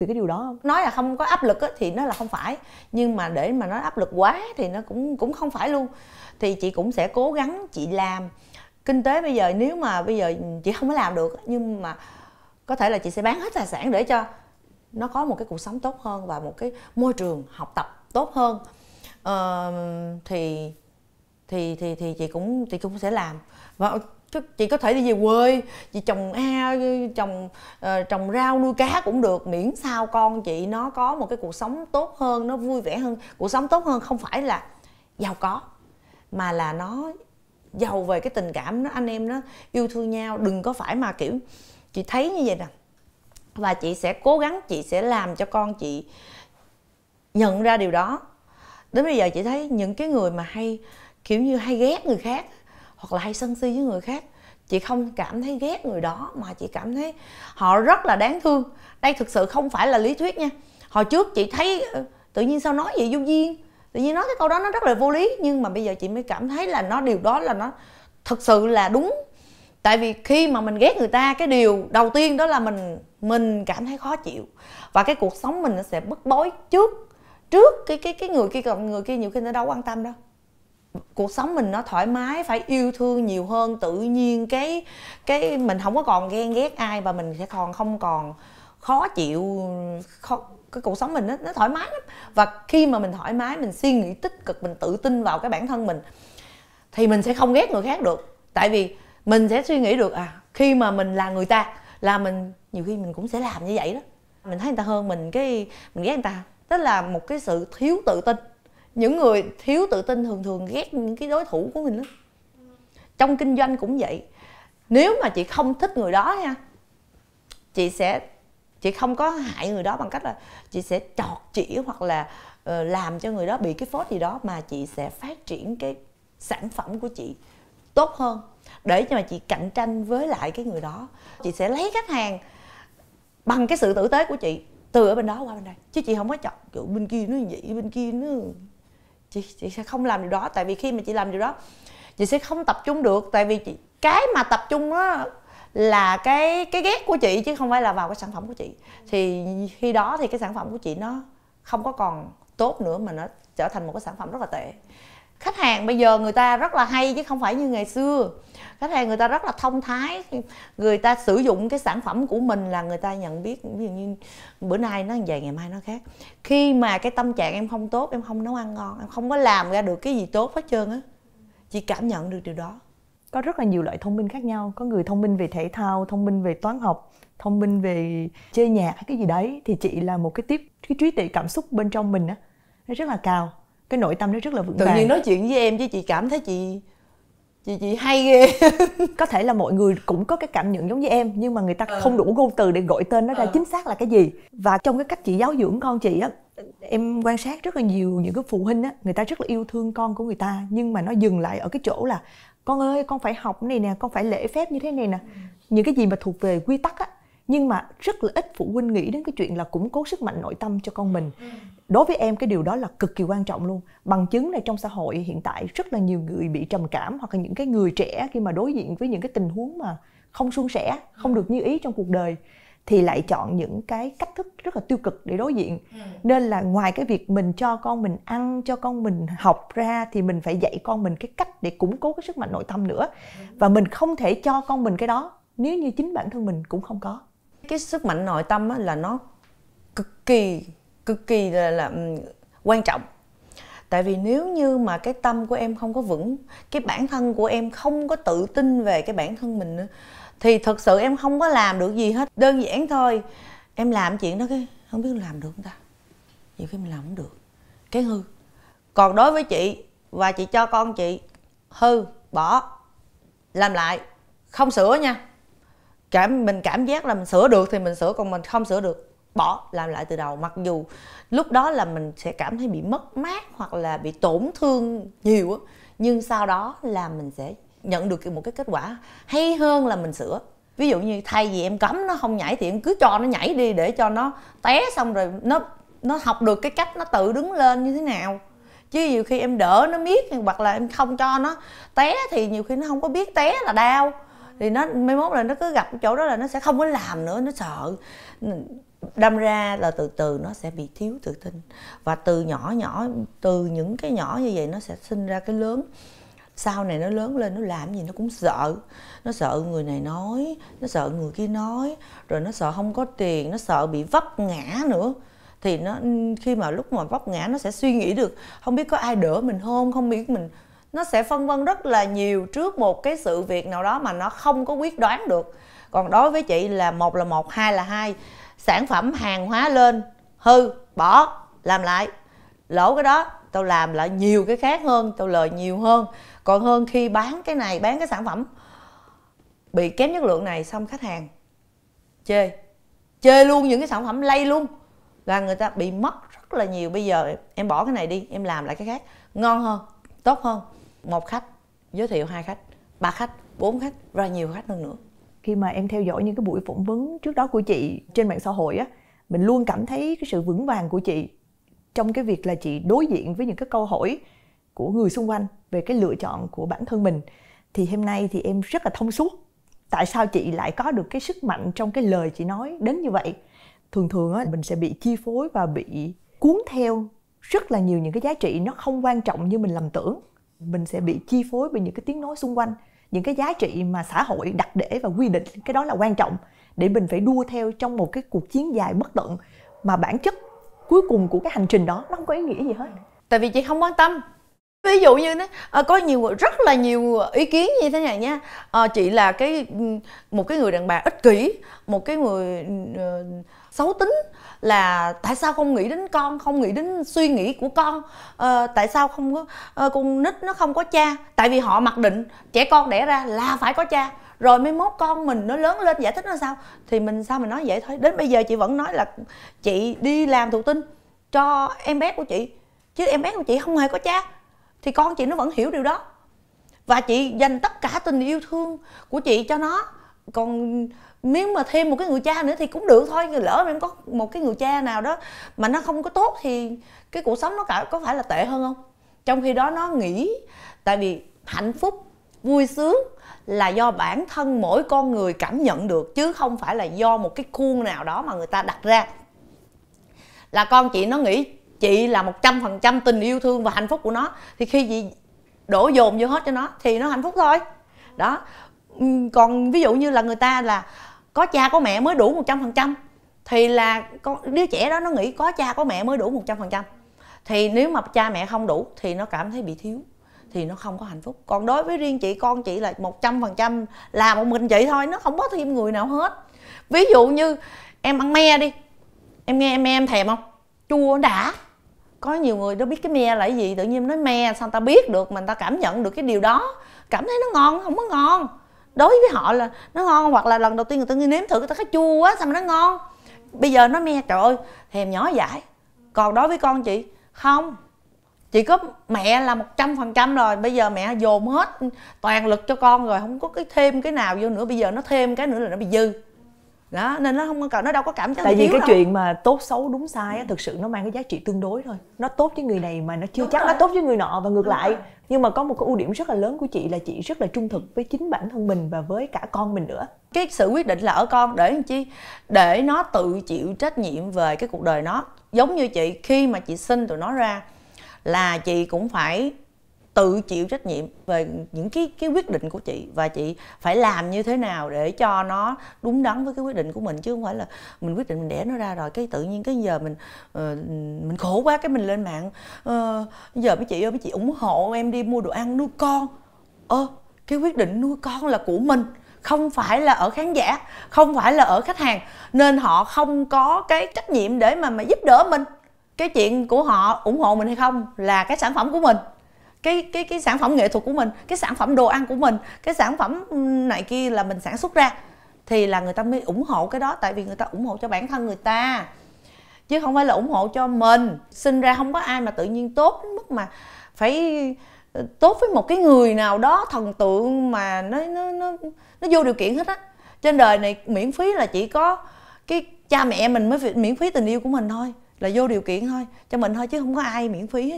vì cái điều đó không nói là không có áp lực á, thì nó là không phải nhưng mà để mà nó áp lực quá thì nó cũng cũng không phải luôn thì chị cũng sẽ cố gắng chị làm kinh tế bây giờ nếu mà bây giờ chị không có làm được nhưng mà có thể là chị sẽ bán hết tài sản để cho nó có một cái cuộc sống tốt hơn và một cái môi trường học tập tốt hơn ờ, thì thì thì thì chị cũng chị cũng sẽ làm và chứ chị có thể đi về quê chị trồng a trồng uh, trồng rau nuôi cá cũng được miễn sao con chị nó có một cái cuộc sống tốt hơn nó vui vẻ hơn cuộc sống tốt hơn không phải là giàu có mà là nó giàu về cái tình cảm nó anh em nó yêu thương nhau đừng có phải mà kiểu chị thấy như vậy nè và chị sẽ cố gắng chị sẽ làm cho con chị nhận ra điều đó đến bây giờ chị thấy những cái người mà hay kiểu như hay ghét người khác hoặc là hay sân si với người khác chị không cảm thấy ghét người đó mà chị cảm thấy họ rất là đáng thương đây thực sự không phải là lý thuyết nha hồi trước chị thấy ờ, tự nhiên sao nói vậy vô duyên tự nhiên nói cái câu đó nó rất là vô lý nhưng mà bây giờ chị mới cảm thấy là nó điều đó là nó thực sự là đúng tại vì khi mà mình ghét người ta cái điều đầu tiên đó là mình mình cảm thấy khó chịu và cái cuộc sống mình nó sẽ bức bối trước trước cái cái cái người kia còn người kia nhiều khi nó đâu quan tâm đâu cuộc sống mình nó thoải mái phải yêu thương nhiều hơn tự nhiên cái cái mình không có còn ghen ghét ai và mình sẽ còn không còn khó chịu khó, cái cuộc sống mình nó, nó thoải mái lắm và khi mà mình thoải mái mình suy nghĩ tích cực mình tự tin vào cái bản thân mình thì mình sẽ không ghét người khác được tại vì mình sẽ suy nghĩ được à khi mà mình là người ta là mình nhiều khi mình cũng sẽ làm như vậy đó mình thấy người ta hơn mình cái mình ghét người ta tức là một cái sự thiếu tự tin những người thiếu tự tin thường thường ghét những cái đối thủ của mình lắm trong kinh doanh cũng vậy nếu mà chị không thích người đó nha chị sẽ chị không có hại người đó bằng cách là chị sẽ chọt chỉ hoặc là uh, làm cho người đó bị cái phốt gì đó mà chị sẽ phát triển cái sản phẩm của chị tốt hơn để cho mà chị cạnh tranh với lại cái người đó chị sẽ lấy khách hàng bằng cái sự tử tế của chị từ ở bên đó qua bên đây chứ chị không có chọn kiểu bên kia nó vậy bên kia nó chị chị sẽ không làm điều đó tại vì khi mà chị làm điều đó chị sẽ không tập trung được tại vì chị cái mà tập trung đó là cái cái ghét của chị chứ không phải là vào cái sản phẩm của chị thì khi đó thì cái sản phẩm của chị nó không có còn tốt nữa mà nó trở thành một cái sản phẩm rất là tệ khách hàng bây giờ người ta rất là hay chứ không phải như ngày xưa khách hàng người ta rất là thông thái người ta sử dụng cái sản phẩm của mình là người ta nhận biết ví dụ như bữa nay nó vậy ngày mai nó khác khi mà cái tâm trạng em không tốt em không nấu ăn ngon em không có làm ra được cái gì tốt hết trơn á chị cảm nhận được điều đó có rất là nhiều loại thông minh khác nhau có người thông minh về thể thao thông minh về toán học thông minh về chơi nhạc hay cái gì đấy thì chị là một cái tiếp cái trí tuệ cảm xúc bên trong mình á nó rất là cao cái nội tâm nó rất là vững vàng tự nhiên nói chuyện với em chứ chị cảm thấy chị chị chị hay ghê có thể là mọi người cũng có cái cảm nhận giống như em nhưng mà người ta ừ. không đủ ngôn từ để gọi tên nó ra ừ. chính xác là cái gì và trong cái cách chị giáo dưỡng con chị á em quan sát rất là nhiều những cái phụ huynh á người ta rất là yêu thương con của người ta nhưng mà nó dừng lại ở cái chỗ là con ơi con phải học này nè con phải lễ phép như thế này nè ừ. những cái gì mà thuộc về quy tắc á nhưng mà rất là ít phụ huynh nghĩ đến cái chuyện là củng cố sức mạnh nội tâm cho con mình ừ. đối với em cái điều đó là cực kỳ quan trọng luôn bằng chứng này trong xã hội hiện tại rất là nhiều người bị trầm cảm hoặc là những cái người trẻ khi mà đối diện với những cái tình huống mà không suôn sẻ không ừ. được như ý trong cuộc đời thì lại chọn những cái cách thức rất là tiêu cực để đối diện ừ. nên là ngoài cái việc mình cho con mình ăn cho con mình học ra thì mình phải dạy con mình cái cách để củng cố cái sức mạnh nội tâm nữa và mình không thể cho con mình cái đó nếu như chính bản thân mình cũng không có cái sức mạnh nội tâm á, là nó cực kỳ cực kỳ là, là um, quan trọng tại vì nếu như mà cái tâm của em không có vững cái bản thân của em không có tự tin về cái bản thân mình nữa thì thật sự em không có làm được gì hết đơn giản thôi em làm chuyện đó cái không biết làm được không ta nhiều khi mình làm không được cái hư còn đối với chị và chị cho con chị hư bỏ làm lại không sửa nha cảm mình cảm giác là mình sửa được thì mình sửa còn mình không sửa được bỏ làm lại từ đầu mặc dù lúc đó là mình sẽ cảm thấy bị mất mát hoặc là bị tổn thương nhiều á nhưng sau đó là mình sẽ nhận được một cái kết quả hay hơn là mình sửa ví dụ như thay vì em cấm nó không nhảy thì em cứ cho nó nhảy đi để cho nó té xong rồi nó nó học được cái cách nó tự đứng lên như thế nào chứ nhiều khi em đỡ nó miết hoặc là em không cho nó té thì nhiều khi nó không có biết té là đau thì nó mai mốt là nó cứ gặp chỗ đó là nó sẽ không có làm nữa nó sợ đâm ra là từ từ nó sẽ bị thiếu tự tin và từ nhỏ nhỏ từ những cái nhỏ như vậy nó sẽ sinh ra cái lớn sau này nó lớn lên nó làm gì nó cũng sợ nó sợ người này nói nó sợ người kia nói rồi nó sợ không có tiền nó sợ bị vấp ngã nữa thì nó khi mà lúc mà vấp ngã nó sẽ suy nghĩ được không biết có ai đỡ mình không không biết mình nó sẽ phân vân rất là nhiều trước một cái sự việc nào đó mà nó không có quyết đoán được còn đối với chị là một là một hai là hai sản phẩm hàng hóa lên hư bỏ làm lại lỗ cái đó tao làm lại nhiều cái khác hơn tao lời nhiều hơn còn hơn khi bán cái này bán cái sản phẩm bị kém chất lượng này xong khách hàng chê chê luôn những cái sản phẩm lay luôn là người ta bị mất rất là nhiều bây giờ em bỏ cái này đi em làm lại cái khác ngon hơn tốt hơn một khách giới thiệu hai khách ba khách bốn khách và nhiều khách hơn nữa khi mà em theo dõi những cái buổi phỏng vấn trước đó của chị trên mạng xã hội á mình luôn cảm thấy cái sự vững vàng của chị trong cái việc là chị đối diện với những cái câu hỏi của người xung quanh về cái lựa chọn của bản thân mình thì hôm nay thì em rất là thông suốt tại sao chị lại có được cái sức mạnh trong cái lời chị nói đến như vậy thường thường á mình sẽ bị chi phối và bị cuốn theo rất là nhiều những cái giá trị nó không quan trọng như mình lầm tưởng mình sẽ bị chi phối bởi những cái tiếng nói xung quanh những cái giá trị mà xã hội đặt để và quy định cái đó là quan trọng để mình phải đua theo trong một cái cuộc chiến dài bất tận mà bản chất cuối cùng của cái hành trình đó nó không có ý nghĩa gì hết tại vì chị không quan tâm ví dụ như nó ờ, có nhiều rất là nhiều ý kiến như thế này nha ờ, chị là cái một cái người đàn bà ích kỷ một cái người ờ, xấu tính là tại sao không nghĩ đến con không nghĩ đến suy nghĩ của con à, tại sao không có à, con nít nó không có cha tại vì họ mặc định trẻ con đẻ ra là phải có cha rồi mới mốt con mình nó lớn lên giải thích nó sao thì mình sao mình nói vậy thôi đến bây giờ chị vẫn nói là chị đi làm thụ tinh cho em bé của chị chứ em bé của chị không hề có cha thì con chị nó vẫn hiểu điều đó và chị dành tất cả tình yêu thương của chị cho nó còn nếu mà thêm một cái người cha nữa thì cũng được thôi lỡ em có một cái người cha nào đó mà nó không có tốt thì cái cuộc sống nó cả có phải là tệ hơn không trong khi đó nó nghĩ tại vì hạnh phúc vui sướng là do bản thân mỗi con người cảm nhận được chứ không phải là do một cái khuôn nào đó mà người ta đặt ra là con chị nó nghĩ chị là một trăm phần trăm tình yêu thương và hạnh phúc của nó thì khi chị đổ dồn vô hết cho nó thì nó hạnh phúc thôi đó ừ, còn ví dụ như là người ta là có cha có mẹ mới đủ một trăm phần trăm thì là con đứa trẻ đó nó nghĩ có cha có mẹ mới đủ một trăm phần trăm thì nếu mà cha mẹ không đủ thì nó cảm thấy bị thiếu thì nó không có hạnh phúc còn đối với riêng chị con chị là một trăm phần trăm là một mình chị thôi nó không có thêm người nào hết ví dụ như em ăn me đi em nghe em em thèm không chua đã có nhiều người đâu biết cái me là cái gì tự nhiên nói me sao ta biết được mình ta cảm nhận được cái điều đó cảm thấy nó ngon không có ngon đối với họ là nó ngon hoặc là lần đầu tiên người ta nếm thử người ta thấy chua quá sao mà nó ngon bây giờ nó me trời ơi thèm nhỏ dại còn đối với con chị không chị có mẹ là một trăm phần trăm rồi bây giờ mẹ dồn hết toàn lực cho con rồi không có cái thêm cái nào vô nữa bây giờ nó thêm cái nữa là nó bị dư đó nên nó không có nó đâu có cảm giác tại vì cái đâu. chuyện mà tốt xấu đúng sai á thực sự nó mang cái giá trị tương đối thôi nó tốt với người này mà nó chưa đúng chắc rồi. nó tốt với người nọ và ngược đúng lại rồi. nhưng mà có một cái ưu điểm rất là lớn của chị là chị rất là trung thực với chính bản thân mình và với cả con mình nữa cái sự quyết định là ở con để làm chi để nó tự chịu trách nhiệm về cái cuộc đời nó giống như chị khi mà chị sinh tụi nó ra là chị cũng phải tự chịu trách nhiệm về những cái cái quyết định của chị và chị phải làm như thế nào để cho nó đúng đắn với cái quyết định của mình chứ không phải là mình quyết định mình đẻ nó ra rồi cái tự nhiên cái giờ mình uh, mình khổ quá cái mình lên mạng uh, giờ mấy chị ơi mấy chị ủng hộ em đi mua đồ ăn nuôi con ơ uh, cái quyết định nuôi con là của mình không phải là ở khán giả không phải là ở khách hàng nên họ không có cái trách nhiệm để mà mà giúp đỡ mình cái chuyện của họ ủng hộ mình hay không là cái sản phẩm của mình cái cái cái sản phẩm nghệ thuật của mình cái sản phẩm đồ ăn của mình cái sản phẩm ừ, này kia là mình sản xuất ra thì là người ta mới ủng hộ cái đó tại vì người ta ủng hộ cho bản thân người ta chứ không phải là ủng hộ cho mình sinh ra không có ai mà tự nhiên tốt đến mức mà phải ờ, tốt với một cái người nào đó thần tượng mà nó nó nó nó vô điều kiện hết á trên đời này miễn phí là chỉ có cái cha mẹ mình mới miễn phí tình yêu của mình thôi là vô điều kiện thôi cho mình thôi chứ không có ai miễn phí hết